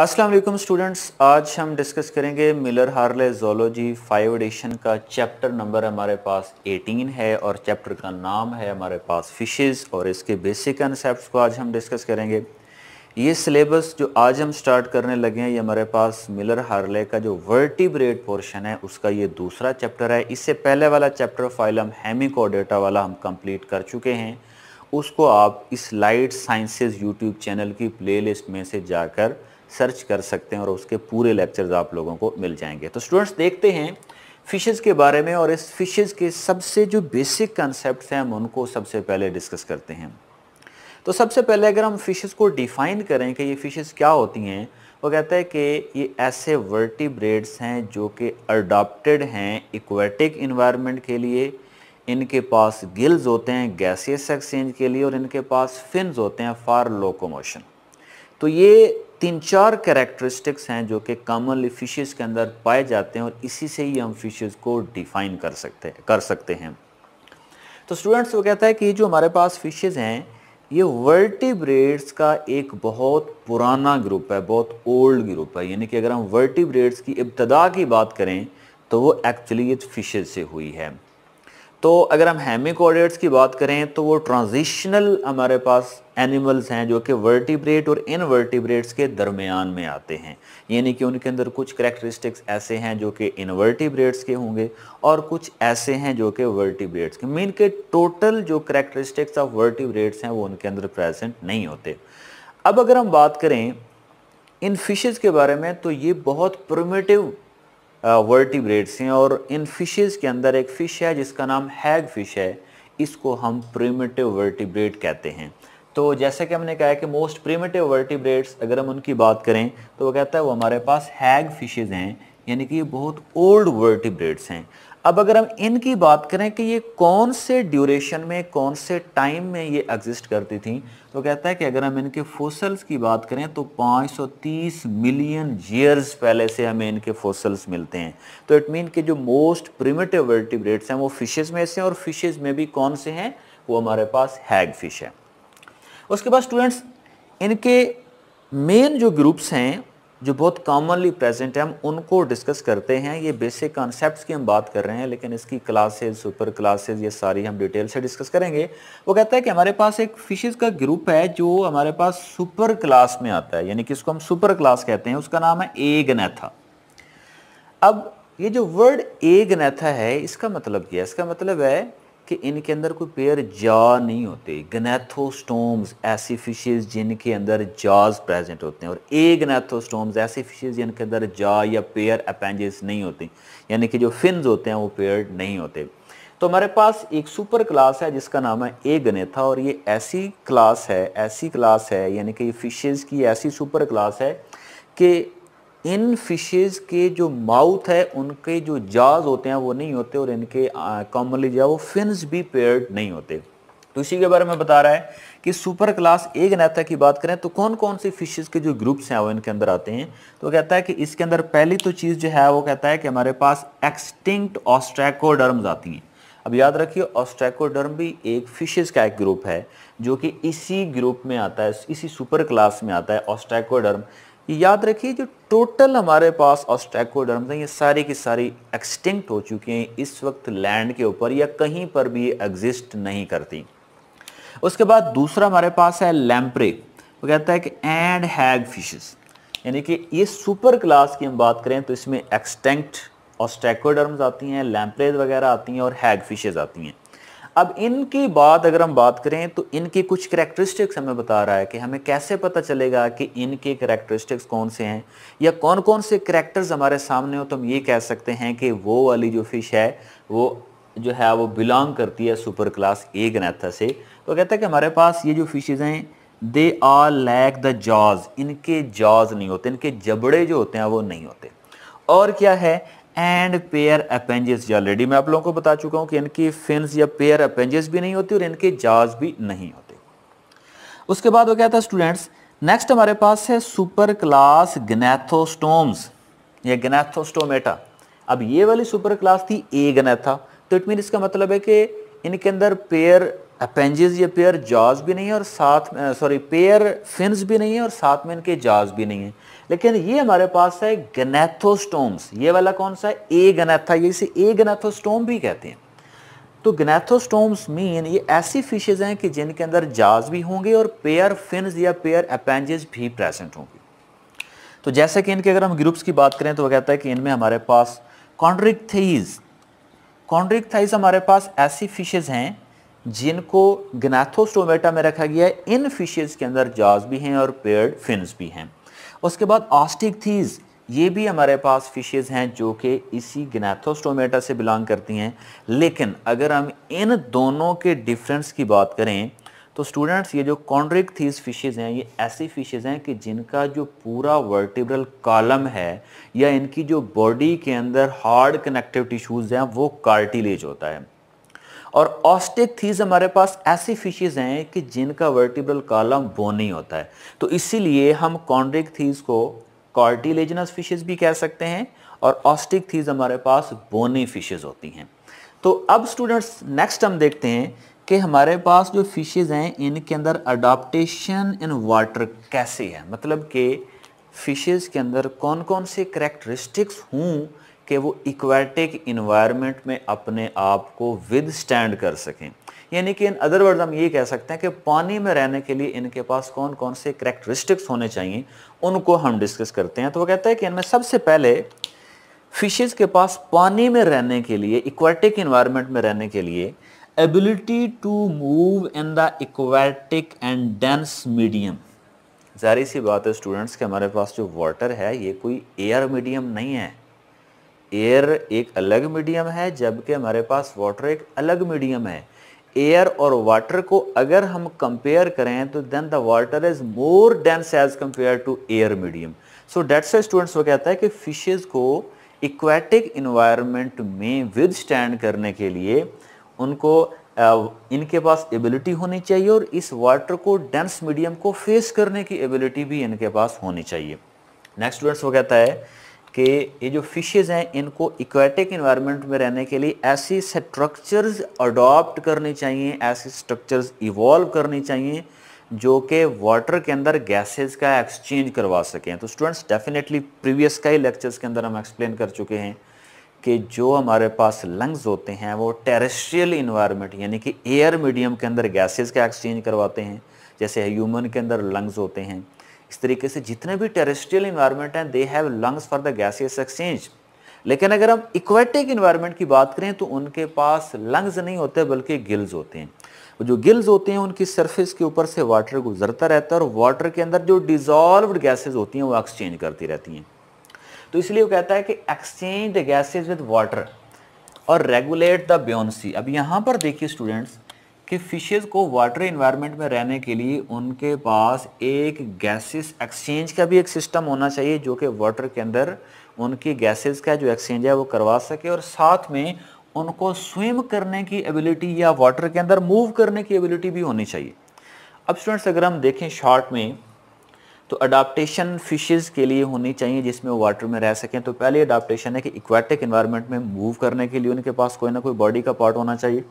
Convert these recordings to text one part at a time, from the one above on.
अस्सलाम वालेकुम स्टूडेंट्स आज हम डिस्कस करेंगे Miller Harley zoology five edition का चैप्टर नंबर हमारे पास 18 है और चैप्टर का नाम है हमारे पास फिशेस और इसके बेसिक कंसेप्ट को आज हम डिस्कस करेंगे ये सिलेबस जो आज हम स्टार्ट करने लगे हैं ये हमारे पास मिलर हार्ले का जो वर्टिब्रेट पोर्शन है उसका ये दूसरा चैप्टर है इससे पहले वाला चैप्टर फाइलम हेमिकोडेटा वाला हम कंप्लीट कर चुके हैं उसको आप इस लाइट साइंसेज यूट्यूब चैनल की लिस्ट में से जाकर सर्च कर सकते हैं और उसके पूरे लेक्चर्स आप लोगों को मिल जाएंगे तो स्टूडेंट्स देखते हैं फ़िशेज़ के बारे में और इस फ़िशेज़ के सबसे जो बेसिक कंसेप्ट हैं हम उनको सबसे पहले डिस्कस करते हैं तो सबसे पहले अगर हम फ़िशेज़ को डिफ़ाइन करें कि ये फ़िशेज़ क्या होती हैं वो कहता है कि ये ऐसे वर्टिब्रेड्स हैं जो कि अडॉप्टेड हैं इक्वेटिक इन्वायरमेंट के लिए इनके पास गिल्स होते हैं गैसियस एक्सचेंज के लिए और इनके पास फिन्स होते हैं फॉर लोकोमोशन तो ये तीन चार कैरेक्टरिस्टिक्स हैं जो कि कॉमनली फिशेज के अंदर पाए जाते हैं और इसी से ही हम फिशेज को डिफाइन कर सकते हैं कर सकते हैं तो स्टूडेंट्स वो कहता है कि जो हमारे पास फिशेज हैं ये वर्टिब्रेड्स का एक बहुत पुराना ग्रुप है बहुत ओल्ड ग्रुप है यानी कि अगर हम वर्टिब्रेड्स की इब्तदा की बात करें तो वो एक्चुअली ये फिशेज से हुई है तो अगर हम हेमी कोऑर्डिनेट्स की बात करें तो वो ट्रांजिशनल हमारे पास एनिमल्स हैं जो कि वर्टिब्रेट और इनवर्टिब्रेट्स के दरमियान में आते हैं यानी कि उनके अंदर कुछ करेक्टरिस्टिक्स ऐसे हैं जो कि इनवर्टिब्रेट्स के होंगे और कुछ ऐसे हैं जो कि वर्टिब्रेट्स के मीन के टोटल जो करेक्टरिस्टिक्स ऑफ वर्टिब्रेट्स हैं वो उनके अंदर प्रेजेंट नहीं होते अब अगर हम बात करें इन फिशेज़ के बारे में तो ये बहुत प्रोमेटिव वर्टिब्रेट्स हैं और इन फिशेस के अंदर एक फ़िश है जिसका नाम हैग फिश है इसको हम प्रीमेटिव वर्टिब्रेड कहते हैं तो जैसे कि हमने कहा है कि मोस्ट प्रीमेटिव वर्टिब्रेट्स अगर हम उनकी बात करें तो वो कहता है वो हमारे पास हैग फिशेज़ हैं यानी कि ये बहुत ओल्ड वर्टिब्रेड्स हैं अब अगर हम इनकी बात करें कि ये कौन से ड्यूरेशन में कौन से टाइम में ये एग्जिस्ट करती थी तो कहता है कि अगर हम इनके फोसल्स की बात करें तो 530 मिलियन ईयर्स पहले से हमें इनके फोसल्स मिलते हैं तो इट मीन के जो मोस्ट प्रिमेटिव वर्टिब्रेट्स हैं वो फिशेज़ में से हैं और फिशेज़ में भी कौन से हैं वो हमारे पास हैग फिश है उसके बाद स्टूडेंट्स इनके मेन जो ग्रुप्स हैं जो बहुत कॉमनली प्रेजेंट है हम उनको डिस्कस करते हैं ये बेसिक कॉन्सेप्ट्स की हम बात कर रहे हैं लेकिन इसकी क्लासेज सुपर क्लासेज ये सारी हम डिटेल से डिस्कस करेंगे वो कहता है कि हमारे पास एक फिशेज़ का ग्रुप है जो हमारे पास सुपर क्लास में आता है यानी कि इसको हम सुपर क्लास कहते हैं उसका नाम है एगनेथा अब ये जो वर्ड एगनेथा है इसका मतलब क्या है इसका मतलब है कि इनके अंदर कोई पेयर जा नहीं होते गनेथोस्टोम्स ऐसी फिशेज जिनके अंदर जाज प्रेजेंट होते हैं और ए गनेथोस्टोम्स ऐसी फिशेज जिनके अंदर जा या पेयर अपेंजेस नहीं होते यानी कि जो फिन्स होते हैं वो पेयर नहीं होते तो हमारे पास एक सुपर क्लास है जिसका नाम है ए गनेथा और ये ऐसी क्लास है ऐसी क्लास है यानी कि ये फिशेज़ की ऐसी सुपर क्लास है कि इन फिशेज के जो माउथ है उनके जो जाज होते हैं वो नहीं होते और इनके कॉमनली जो है वो फिन्स भी पेयर्ड नहीं होते तो इसी के बारे में बता रहा है कि सुपर क्लास ए गनाथा की बात करें तो कौन कौन से फिशेज के जो ग्रुप्स हैं वो इनके अंदर आते हैं तो कहता है कि इसके अंदर पहली तो चीज़ जो है वो कहता है कि हमारे पास एक्सटिंक्ट ऑस्ट्रैकोडर्म्स आती हैं अब याद रखिए ऑस्ट्रैकोडर्म भी एक फिशेज का एक ग्रुप है जो कि इसी ग्रुप में आता है इसी सुपर क्लास में आता है ऑस्ट्रैकोडर्म याद रखिए जो टोटल हमारे पास ऑस्ट्रैकोडर्म्स हैं ये सारी की सारी एक्सटिंक्ट हो चुकी हैं इस वक्त लैंड के ऊपर या कहीं पर भी एग्जिस्ट नहीं करती उसके बाद दूसरा हमारे पास है लैम्प्रे वो कहता है कि एंड हैग फिशेस यानी कि ये सुपर क्लास की हम बात करें तो इसमें एक्सटेंक्ट ऑस्ट्रैकोडर्म्स आती हैं लैम्प्रेज वगैरह आती हैं और हैग फिशेज आती हैं अब इनकी बात अगर हम बात करें तो इनकी कुछ करेक्टरिस्टिक्स हमें बता रहा है कि हमें कैसे पता चलेगा कि इनके करेक्टरिस्टिक्स कौन से हैं या कौन कौन से करेक्टर्स हमारे सामने हो तो हम ये कह सकते हैं कि वो वाली जो फ़िश है वो जो है वो बिलोंग करती है सुपर क्लास ए गनेथा से तो कहता है कि हमारे पास ये जो फिशेज़ हैं they are lack the jaws इनके जॉज नहीं होते इनके जबड़े जो होते हैं वो नहीं होते और क्या है एंड पेयर अपेंजेस ये ऑलरेडी मैं आप लोगों को बता चुका हूं कि इनकी फिन्स या पेयर अपेंजेस भी नहीं होती और इनके जाज भी नहीं होते उसके बाद वो क्या था स्टूडेंट्स नेक्स्ट हमारे पास है सुपर क्लास गनेथोस्टोम्स या गनेथोस्टोमेटा अब ये वाली सुपर क्लास थी ए गनेथा तो इट मीन इसका मतलब है कि इनके अंदर पेयर अपेंजेस या पेयर जॉज भी नहीं है और साथ में सॉरी पेयर फिन्स भी नहीं है और साथ में इनके जॉज भी नहीं है लेकिन ये हमारे पास है गनेथोस्टोम्स ये वाला कौन सा है ए गनेथा ये इसे ए गनेथोस्टोम भी कहते हैं तो गनेथोस्टोम्स मीन ये ऐसी फिशेज हैं कि जिनके अंदर जॉज भी होंगे और पेयर फिन्स या पेयर अपेंजेस भी प्रेजेंट होंगे तो जैसे कि इनके अगर हम ग्रुप्स की बात करें तो वह कहता है कि इनमें हमारे पास कॉन्ड्रिक थीज कॉन्ड्रिक थाइज हमारे पास ऐसी फिशेज हैं जिनको ग्नाथोस्टोमेटा में रखा गया है इन फिशेज़ के अंदर जॉज भी हैं और पेयर्ड फिन्स भी हैं उसके बाद ऑस्टिक थीज़ ये भी हमारे पास फिशेज़ हैं जो कि इसी गनाथोस्टोमेटा से बिलोंग करती हैं लेकिन अगर हम इन दोनों के डिफरेंस की बात करें तो स्टूडेंट्स ये जो कॉन्ड्रिक थीज फिशेज हैं ये ऐसी फिशेज हैं कि जिनका जो पूरा वर्टिब्रल कॉलम है या इनकी जो बॉडी के अंदर हार्ड कनेक्टिव टिश्यूज़ हैं वो कार्टिलेज होता है और ऑस्टिक थीज हमारे पास ऐसी फिशेज हैं कि जिनका वर्टिब्रल कॉलम बोनी नहीं होता है तो इसीलिए हम कॉन्ड्रिक थीज को कॉर्टिलेजनस फिशेज भी कह सकते हैं और ऑस्टिक थीज हमारे पास बोनी फिशेज होती हैं तो अब स्टूडेंट्स नेक्स्ट हम देखते हैं कि हमारे पास जो फिशेज हैं इनके अंदर अडाप्टेशन इन वाटर कैसे है मतलब कि फिशेज के अंदर कौन कौन से करेक्टरिस्टिक्स हूँ कि वो इक्वेटिक इन्वायरमेंट में अपने आप को विद स्टैंड कर सकें यानी कि इन अदर वर्ड हम ये कह सकते हैं कि पानी में रहने के लिए इनके पास कौन कौन से करेक्टरिस्टिक्स होने चाहिए उनको हम डिस्कस करते हैं तो वो कहता है कि इनमें सबसे पहले फिशेज़ के पास पानी में रहने के लिए इक्वेटिक इन्वायरमेंट में रहने के लिए ability to move in the aquatic and dense medium जारी सी बात है स्टूडेंट्स के हमारे पास जो वाटर है ये कोई एयर मीडियम नहीं है एयर एक अलग मीडियम है जबकि हमारे पास वाटर एक अलग मीडियम है एयर और वाटर को अगर हम कंपेयर करें तो then the water is more dense as compare to air medium so that's students वो कहता है कि फिशेज़ को इक्वेटिक इन्वायरमेंट में विद स्टैंड करने के लिए उनको uh, इनके पास एबिलिटी होनी चाहिए और इस वाटर को डेंस मीडियम को फेस करने की एबिलिटी भी इनके पास होनी चाहिए नेक्स्ट स्टूडेंट्स वो कहता है कि ये जो फिशेज़ हैं इनको इक्वेटिक इन्वायरमेंट में रहने के लिए ऐसी स्ट्रक्चर्स अडॉप्ट करनी चाहिए ऐसी स्ट्रक्चर्स इवॉल्व करनी चाहिए जो कि वाटर के अंदर गैसेस का एक्सचेंज करवा सकें तो स्टूडेंट्स डेफिनेटली प्रीवियस का ही लेक्चर्स के अंदर हम एक्सप्लेन कर चुके हैं कि जो हमारे पास लंग्स होते हैं वो टेरेस्ट्रियल इन्वायरमेंट यानी कि एयर मीडियम के अंदर गैसेज का एक्सचेंज करवाते हैं जैसे ह्यूमन के अंदर लंग्स होते हैं इस तरीके से जितने भी टेरेस्ट्रियल इन्वायरमेंट हैं they have lungs for the gaseous exchange लेकिन अगर हम इक्वेटिक इन्वायरमेंट की बात करें तो उनके पास लंग्स नहीं होते बल्कि गिल्स होते हैं जो गिल्स होते हैं उनकी सरफेस के ऊपर से वाटर गुजरता रहता है और वाटर के अंदर जो डिजॉल्व्ड गैसेज होती हैं वो एक्सचेंज करती रहती हैं तो इसलिए वो कहता है कि exchange the gases with water और रेगुलेट द बियोन्सी अब यहाँ पर देखिए स्टूडेंट्स कि फिशेज़ को वाटर इन्वायरमेंट में रहने के लिए उनके पास एक गैसेस एक्सचेंज का भी एक सिस्टम होना चाहिए जो कि वाटर के अंदर उनकी गैसेस का जो एक्सचेंज है वो करवा सके और साथ में उनको स्विम करने की एबिलिटी या वाटर के अंदर मूव करने की एबिलिटी भी होनी चाहिए अब स्टूडेंट्स अगर हम देखें शॉर्ट में तो अडाप्टेशन फिशेस के लिए होनी चाहिए जिसमें वो वाटर में रह सकें तो पहले अडाप्टेशन है कि इक्वेटिक इन्वायरमेंट में मूव करने के लिए उनके पास कोई ना कोई बॉडी का पार्ट होना चाहिए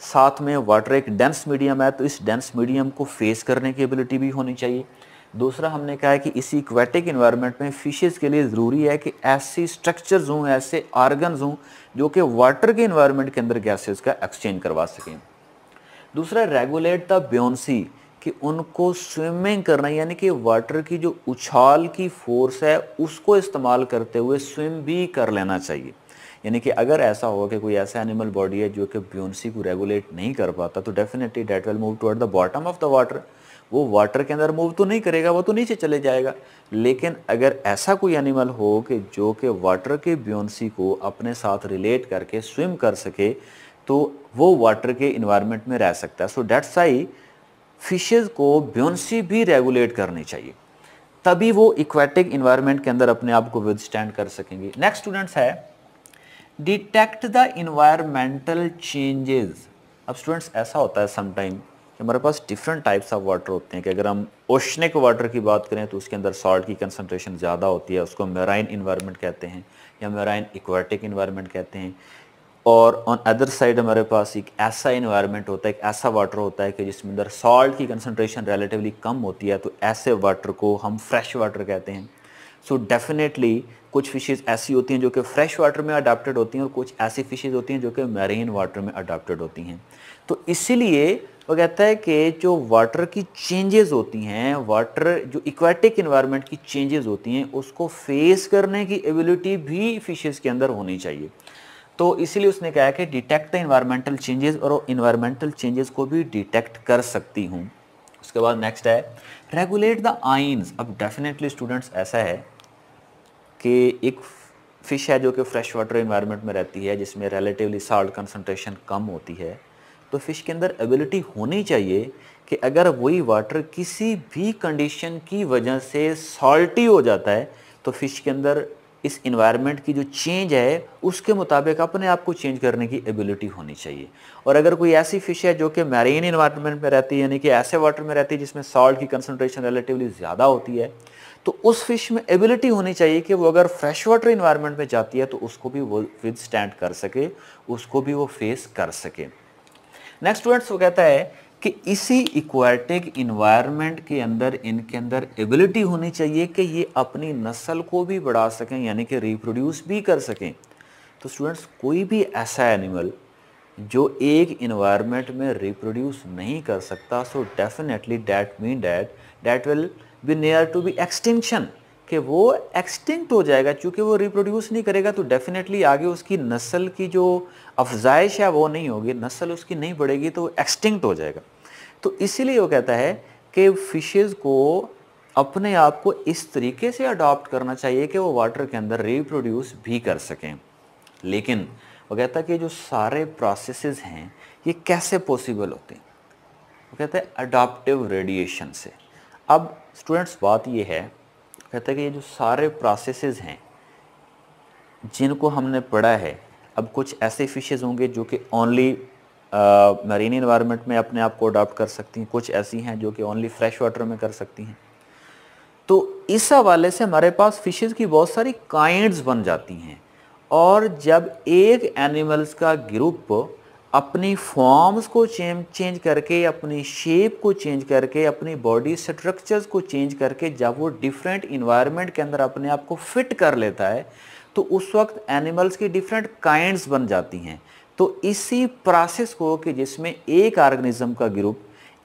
साथ में वाटर एक डेंस मीडियम है तो इस डेंस मीडियम को फेस करने की एबिलिटी भी होनी चाहिए दूसरा हमने कहा है कि इसी इक्वेटिक इन्वायरमेंट में फिशेज़ के लिए ज़रूरी है कि ऐसी स्ट्रक्चर्स हों ऐसे आर्गन्स हों जो कि वाटर के इन्वायरमेंट के अंदर गैसेज का एक्सचेंज करवा सकें दूसरा रेगुलेट द ब्योन्सी कि उनको स्विमिंग करना यानी कि वाटर की जो उछाल की फोर्स है उसको इस्तेमाल करते हुए स्विम भी कर लेना चाहिए यानी कि अगर ऐसा होगा कि कोई ऐसा एनिमल बॉडी है जो कि ब्योन्सी को रेगुलेट नहीं कर पाता तो definitely that will move toward the bottom of the water वो वाटर के अंदर मूव तो नहीं करेगा वो तो नीचे चले जाएगा लेकिन अगर ऐसा कोई एनिमल हो कि जो कि वाटर के ब्योन्सी को अपने साथ रिलेट करके स्विम कर सके तो वो वाटर के इन्वायरमेंट में रह सकता है सो डेट्स आई फिशेज़ को ब्योन्सी भी रेगुलेट करनी चाहिए तभी वो इक्वेटिक इन्वायरमेंट के अंदर अपने आप को विद स्टैंड कर सकेंगे नेक्स्ट स्टूडेंट्स है डिटेक्ट द इन्वायरमेंटल चेंजेस अब स्टूडेंट्स ऐसा होता है समटाइम कि हमारे पास डिफरेंट टाइप्स ऑफ वाटर होते हैं कि अगर हम ओशनिक वाटर की बात करें तो उसके अंदर सॉल्ट की कंसनट्रेशन ज़्यादा होती है उसको मेराइन इन्वायरमेंट कहते हैं या मेराइन इक्वाटिक इन्वायरमेंट कहते हैं और ऑन अदर साइड हमारे पास एक ऐसा इन्वायरमेंट होता है एक ऐसा वाटर होता है कि जिसमें अंदर सॉल्ट की कंसनट्रेशन रिलेटिवली कम होती है तो ऐसे वाटर को हम फ्रेश वाटर कहते हैं सो डेफिनेटली कुछ फिशेज़ ऐसी होती हैं जो कि फ़्रेश वाटर में अडाप्टेड होती हैं और कुछ ऐसी फिशेज़ होती हैं जो कि मैरीन वाटर में अडाप्टेड होती हैं तो इसीलिए वो कहता है कि जो वाटर की चेंजेस होती हैं वाटर जो इक्वेटिक इन्वायरमेंट की चेंजेस होती हैं उसको फेस करने की एबिलिटी भी फिशेज़ के अंदर होनी चाहिए तो इसीलिए उसने कहा कि डिटेक्ट द इन्वायरमेंटल चेंजेस और इन्वायरमेंटल चेंजेस को भी डिटेक्ट कर सकती हूँ उसके बाद नेक्स्ट है रेगुलेट द आइन्स अब डेफिनेटली स्टूडेंट्स ऐसा है कि एक फ़िश है जो कि फ़्रेश वाटर इन्वायरमेंट में रहती है जिसमें रिलेटिवली साल्ट कंसनट्रेशन कम होती है तो फ़िश के अंदर एबिलिटी होनी चाहिए कि अगर वही वाटर किसी भी कंडीशन की वजह से सॉल्टी हो जाता है तो फ़िश के अंदर इस इन्वायरमेंट की जो चेंज है उसके मुताबिक अपने आप को चेंज करने की एबिलिटी होनी चाहिए और अगर कोई ऐसी फ़िश है जो कि मैरीन इन्वायरमेंट में रहती है यानी कि ऐसे वाटर में रहती है जिसमें सॉल्ट की कंसनट्रेशन रिलेटिवली ज़्यादा होती है तो उस फिश में एबिलिटी होनी चाहिए कि वो अगर फ्रेश वाटर इन्वायरमेंट में जाती है तो उसको भी वो विद स्टैंड कर सके उसको भी वो फेस कर सके नेक्स्ट स्टूडेंट्स वो कहता है कि इसी इक्वाटिक इन्वायरमेंट के अंदर इनके अंदर एबिलिटी होनी चाहिए कि ये अपनी नस्ल को भी बढ़ा सकें यानी कि रिप्रोड्यूस भी कर सकें तो स्टूडेंट्स कोई भी ऐसा एनिमल जो एक इन्वायरमेंट में रिप्रोड्यूस नहीं कर सकता so definitely that mean that that will be near to be extinction कि वो एक्सटिंक्ट हो जाएगा चूँकि वो रिप्रोड्यूस नहीं करेगा तो डेफिनेटली आगे उसकी नस्ल की जो अफजाइश है वो नहीं होगी नस्ल उसकी नहीं बढ़ेगी तो एक्सटिंक्ट हो जाएगा तो इसीलिए वो कहता है कि फिशेस को अपने आप को इस तरीके से अडॉप्ट करना चाहिए कि वो वाटर के अंदर रिप्रोड्यूस भी कर सकें लेकिन वो कहता है कि जो सारे प्रोसेस हैं ये कैसे पॉसिबल होते हैं वो कहता है अडाप्टिव रेडिएशन से अब स्टूडेंट्स बात ये है कहते हैं कि ये जो सारे प्रोसेसेस हैं जिनको हमने पढ़ा है अब कुछ ऐसे फिशेज़ होंगे जो कि ओनली मरीन इन्वायरमेंट में अपने आप को अडॉप्ट कर सकती हैं कुछ ऐसी हैं जो कि ओनली फ्रेश वाटर में कर सकती हैं तो इस हवाले से हमारे पास फिशेज़ की बहुत सारी काइंड्स बन जाती हैं और जब एक एनिमल्स का ग्रुप अपनी फॉर्म्स को चेंज करके अपनी शेप को चेंज करके अपनी बॉडी स्ट्रक्चर्स को चेंज करके जब वो डिफरेंट इन्वायरमेंट के अंदर अपने आप को फिट कर लेता है तो उस वक्त एनिमल्स की डिफरेंट काइंड्स बन जाती हैं तो इसी प्रोसेस को कि जिसमें एक ऑर्गेनिज्म का ग्रुप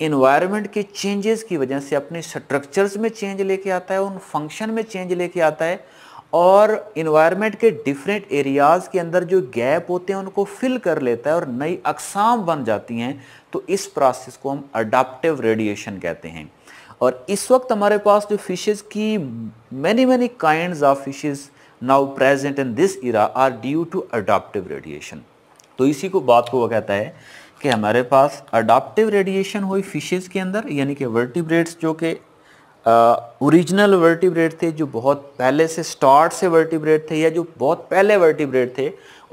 इन्वायरमेंट के चेंजेस की वजह से अपने स्ट्रक्चर्स में चेंज लेके आता है उन फंक्शन में चेंज लेके आता है और इन्वायरमेंट के डिफरेंट एरियाज़ के अंदर जो गैप होते हैं उनको फिल कर लेता है और नई अकसाम बन जाती हैं तो इस प्रोसेस को हम अडाप्टिव रेडिएशन कहते हैं और इस वक्त हमारे पास जो फिशेस की many many kind of fishes now present in this era are due to adaptive radiation तो इसी को बात को वो कहता है कि हमारे पास अडाप्टिव रेडिएशन हुई फिशेज के अंदर यानी कि वर्टिब्रेट्स जो कि ओरिजिनल वर्टिब्रेट थे जो बहुत पहले से स्टार्ट से वर्टिब्रेट थे या जो बहुत पहले वर्टिब्रेट थे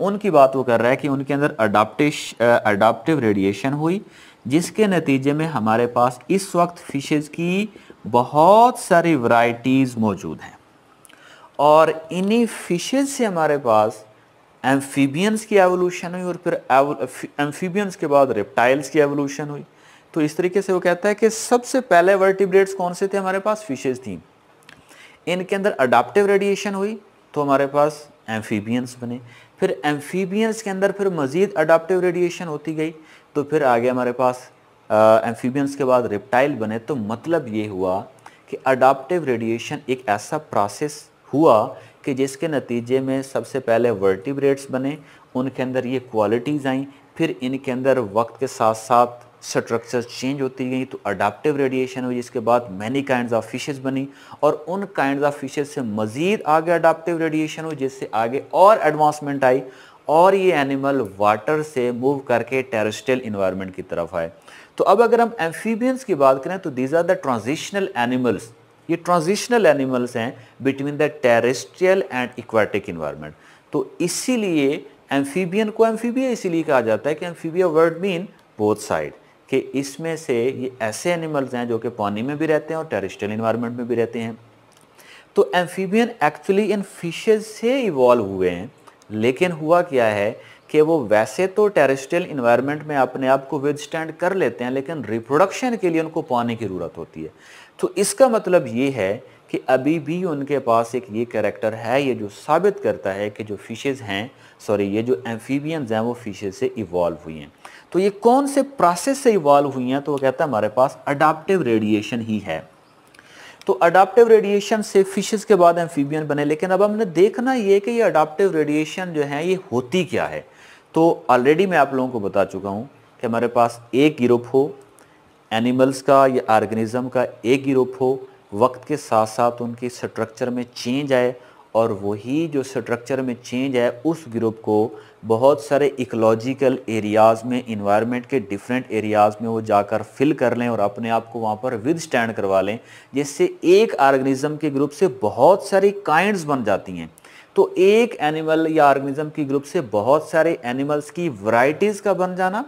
उनकी बात वो कर रहा है कि उनके अंदर अडाप्टिश अडाप्टिव रेडिएशन हुई जिसके नतीजे में हमारे पास इस वक्त फिशेज़ की बहुत सारी वराइटीज़ मौजूद हैं और इन्हीं फिशेज़ से हमारे पास एम्फीबियंस की एवोल्यूशन हुई और फिर एम्फीबियंस के बाद रेप्टाइल्स की एवोल्यूशन हुई तो इस तरीके से वो कहता है कि सबसे पहले वर्टिब्रेट्स कौन से थे हमारे पास फिशेज थी इनके अंदर अडाप्टिव रेडिएशन हुई तो हमारे पास एम्फीबियंस बने फिर एम्फीबियंस के अंदर फिर मज़ीद अडाप्टिव रेडिएशन होती गई तो फिर आगे हमारे पास एम्फीबियंस के बाद रिप्टाइल बने तो मतलब ये हुआ कि अडाप्टिव रेडिएशन एक ऐसा प्रोसेस हुआ कि जिसके नतीजे में सबसे पहले वर्टिब्रेट्स बने उनके अंदर ये क्वालिटीज़ आई फिर इनके अंदर वक्त के साथ साथ स्ट्रक्चर्स चेंज होती गई तो अडाप्टिव रेडिएशन हुई जिसके बाद मैनी काइंड ऑफ फिशेज़ बनी और उन काइंड ऑफ फिशेज़ से मज़ीद आगे अडाप्टिव रेडिएशन हुई जिससे आगे और एडवांसमेंट आई और ये एनिमल वाटर से मूव करके टेरिस्टल इन्वायरमेंट की तरफ आए तो अब अगर हम एम्फीबियंस की बात करें तो these are the transitional animals ये ट्रांजिशनल एनिमल्स हैं between the terrestrial and aquatic environment तो इसीलिए एम्फीबियन को एम्फीबिया इसीलिए कहा जाता है कि amphibia word mean both side कि इसमें से ये ऐसे एनिमल्स हैं जो कि पानी में भी रहते हैं और टेरिस्टल इन्वायरमेंट में भी रहते हैं तो एम्फीबियन एक्चुअली इन फिशेज से इवॉल्व हुए हैं लेकिन हुआ क्या है कि वो वैसे तो टेरिस्टल इन्वायरमेंट में अपने आप को विदस्टैंड कर लेते हैं लेकिन रिप्रोडक्शन के लिए उनको पानी की ज़रूरत होती है तो इसका मतलब ये है कि अभी भी उनके पास एक ये करेक्टर है ये जो साबित करता है कि जो फिशेज़ हैं सॉरी ये जो एम्फीबियंस हैं वो फिशेज से इवॉल्व हुई हैं तो ये कौन से प्रोसेस से इवॉल्व हुई हैं तो वो कहता है हमारे पास अडाप्टिव रेडिएशन ही है तो अडाप्टिव रेडिएशन से फिशेज के बाद एम्फीबियन बने लेकिन अब हमने देखना ये कि ये अडाप्टिव रेडिएशन जो है ये होती क्या है तो ऑलरेडी मैं आप लोगों को बता चुका हूँ कि हमारे पास एक ग्रुप हो एनिमल्स का या ऑर्गेनिज्म का एक ग्रुप हो वक्त के साथ साथ उनके स्ट्रक्चर में चेंज आए और वही जो स्ट्रक्चर में चेंज है उस ग्रुप को बहुत सारे इकोलॉजिकल एरियाज़ में इन्वायरमेंट के डिफरेंट एरियाज़ में वो जाकर फिल कर लें और अपने आप को वहाँ पर विद स्टैंड करवा लें जिससे एक आर्गनिज़म के ग्रुप से बहुत सारी काइंड्स बन जाती हैं तो एक एनिमल या आर्गनिज़म के ग्रुप से बहुत सारे एनिमल्स की वराइटीज़ का बन जाना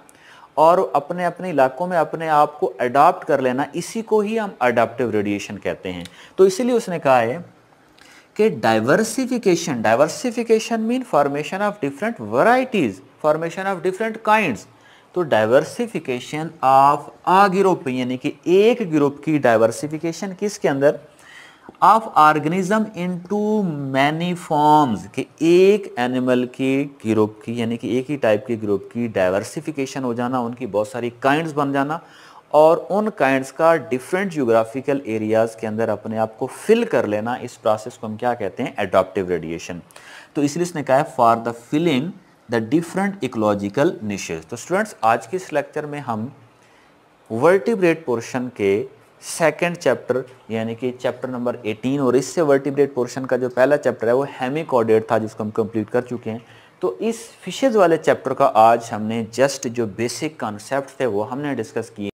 और अपने अपने इलाकों में अपने आप को अडाप्ट कर लेना इसी को ही हम अडाप्टिव रेडिएशन कहते हैं तो इसीलिए उसने कहा है कि diversification diversification mean formation of different varieties formation of different kinds तो डाइवर्सिफिकेशन ऑफ आ ग्रुप यानी कि एक ग्रुप की डाइवर्सिफिकेशन किसके अंदर of organism into many forms कि एक एनिमल के ग्रुप की यानी कि एक ही टाइप के ग्रुप की डाइवर्सिफिकेशन हो जाना उनकी बहुत सारी काइंड्स बन जाना और उन काइंड्स का डिफरेंट जियोग्राफिकल एरियाज़ के अंदर अपने आप को फिल कर लेना इस प्रोसेस को हम क्या कहते हैं एडॉप्टिव रेडिएशन तो इसलिए इसने कहा है for the filling the different ecological niches तो स्टूडेंट्स आज के इस लेक्चर में हम वर्टिब्रेट पोर्शन के सेकेंड चैप्टर यानी कि चैप्टर नंबर 18 और इससे वर्टिब्रेट पोर्शन का जो पहला चैप्टर है वो हेमिकॉर्डेट था जिसको हम कंप्लीट कर चुके हैं तो इस फिशेज वाले चैप्टर का आज हमने जस्ट जो बेसिक कॉन्सेप्ट थे वो हमने डिस्कस किए